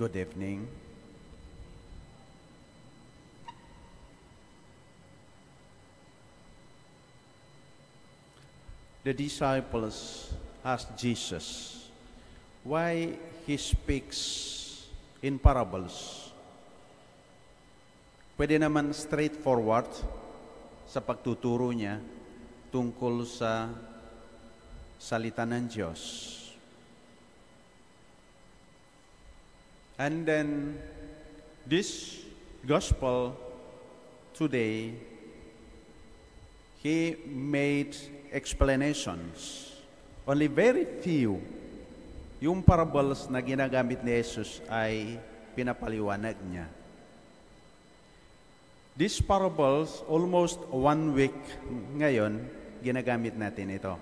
Good evening. The disciples asked Jesus why he speaks in parables. Pwede naman straightforward sa pagtuturo niya tungkol sa salita ng Diyos. And then this gospel today, he made explanations. Only very few yung parables na ginagamit ni Jesus ay pinapaliwanag niya. These parables, almost one week ngayon, ginagamit natin ito.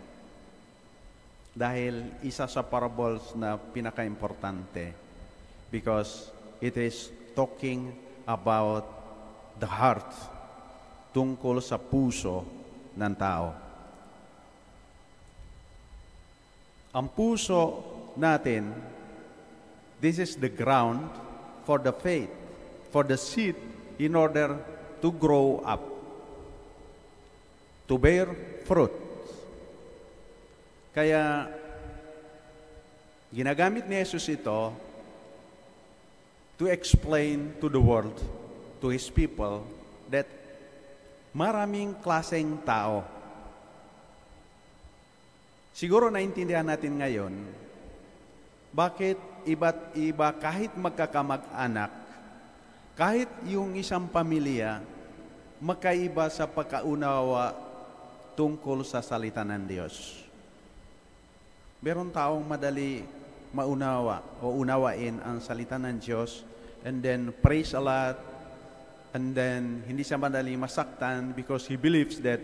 Dahil isa sa parables na pinaka-importante because it is talking about the heart tungkol sa puso ng tao. Ang puso natin, this is the ground for the faith, for the seed in order to grow up, to bear fruit. Kaya, ginagamit ni Jesus ito to explain to the world, to His people, that maraming klaseng tao. Siguro naintindihan natin ngayon, bakit iba't iba kahit magkakamag-anak, kahit yung isang pamilya, magkaiba sa pagkaunawa tungkol sa salita ng Diyos. Meron taong madali maunawa o unawain ang salita ng Diyos and then praise a lot and then hindi siya madali masaktan because he believes that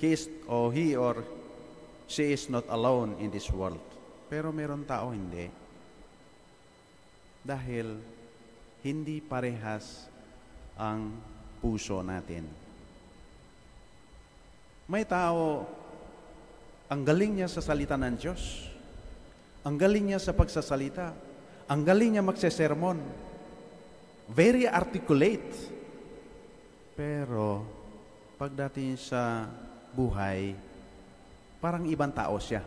he is or he or she is not alone in this world. Pero meron tao hindi. Dahil hindi parehas ang puso natin. May tao, ang galing niya sa salita ng Diyos. Ang galing niya sa pagsasalita. Ang galing niya magsesermon. Very articulate. Pero, pagdating sa buhay, parang ibang tao siya.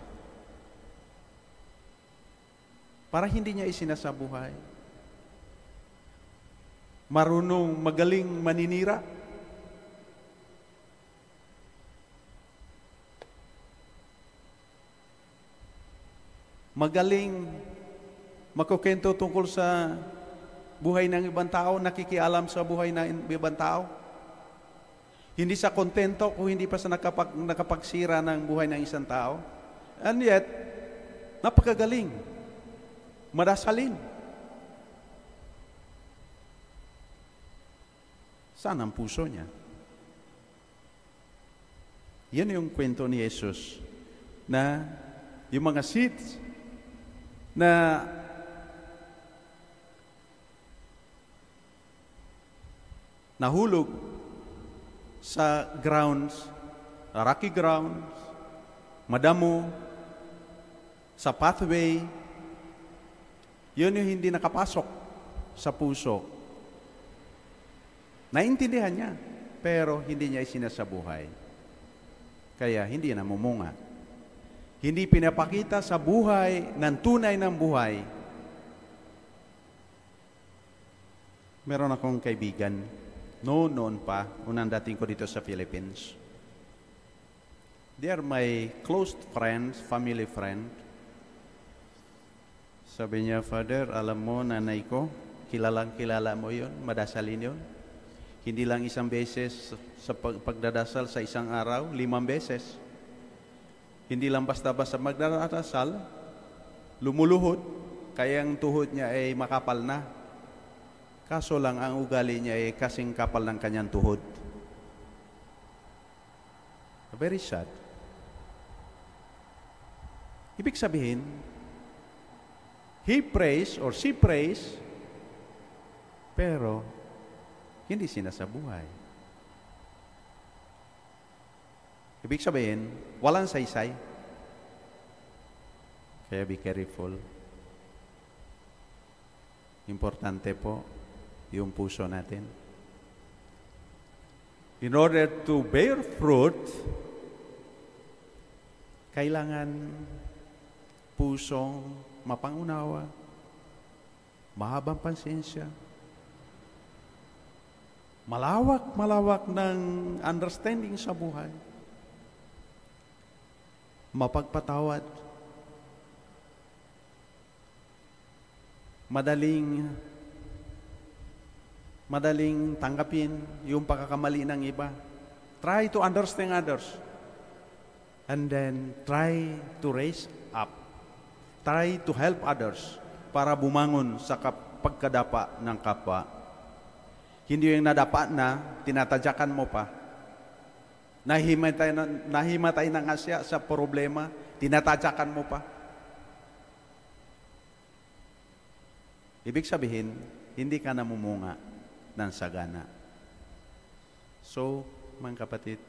Para hindi niya isinasabuhay. Marunong magaling maninira. Maninira magaling magkukento tungkol sa buhay ng ibang tao, nakikialam sa buhay ng ibang tao. Hindi sa kontento kung hindi pa sa nakapag, nakapagsira ng buhay ng isang tao. And yet, napakagaling, madasalin. Saan ang puso niya? Yan yung kwento ni Jesus na yung mga seeds na nahulog sa grounds, rocky grounds, madamo, sa pathway, yun yung hindi nakapasok sa puso. Naintindihan niya, pero hindi niya isinasabuhay. Kaya hindi na namumunga hindi pinapakita sa buhay ng tunay ng buhay. Meron akong kaibigan, no noon pa, unang dating ko dito sa Philippines. They are my close friends, family friend. Sabi niya, Father, alam mo, nanay ko, kilalang kilala mo yon, madasalin yon. Hindi lang isang beses sa pagdadasal sa isang araw, limang beses. Hindi lang basta-basta magdarasal, lumuluhod, kaya ang tuhod niya ay makapal na. Kaso lang ang ugali niya ay kasing kapal ng kanyang tuhod. Very sad. Ibig sabihin, he prays or she prays, pero hindi sinasabuhay. Ibig sabihin, walang saysay. Kaya be careful. Importante po yung puso natin. In order to bear fruit, kailangan pusong mapangunawa, mahabang pansensya, malawak-malawak ng understanding sa buhay mapagpatawad, madaling madaling tanggapin yung pagkakamali ng iba. Try to understand others. And then try to raise up. Try to help others para bumangon sa pagkadapa ng kapwa. Hindi yung nadapa na, tinatadyakan mo pa, Nahimatay na, nahimatay na nga siya sa problema, tinatadyakan mo pa. Ibig sabihin, hindi ka namumunga ng sagana. So, mga kapatid,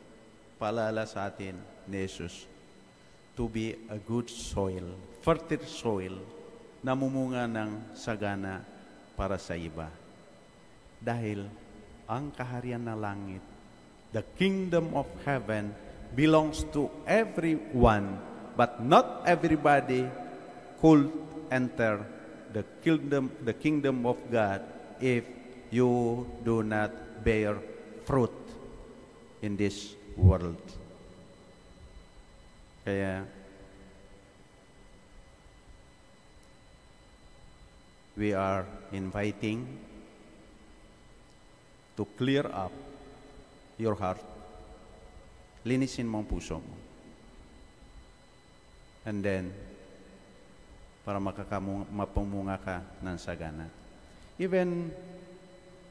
paalala sa atin ni Jesus to be a good soil, fertile soil, namumunga ng sagana para sa iba. Dahil ang kaharian na langit The kingdom of heaven belongs to everyone, but not everybody could enter the kingdom, the kingdom of God if you do not bear fruit in this world. Kaya we are inviting to clear up your heart. Linisin mo ang puso mo. And then, para makapamunga ka ng sagana. Even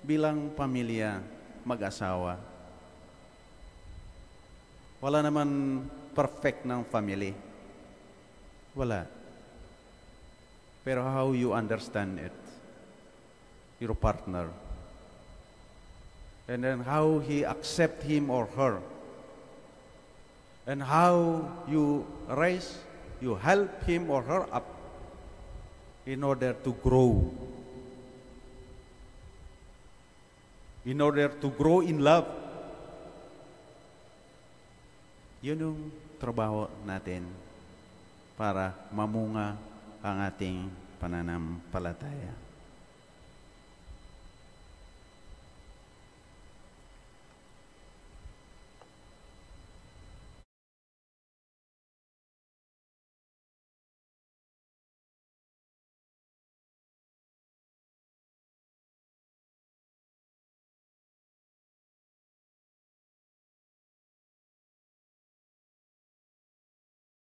bilang pamilya, mag-asawa, wala naman perfect ng family. Wala. Pero how you understand it, your partner, and then how he accept him or her and how you raise you help him or her up in order to grow in order to grow in love yun yung trabaho natin para mamunga ang ating pananampalataya.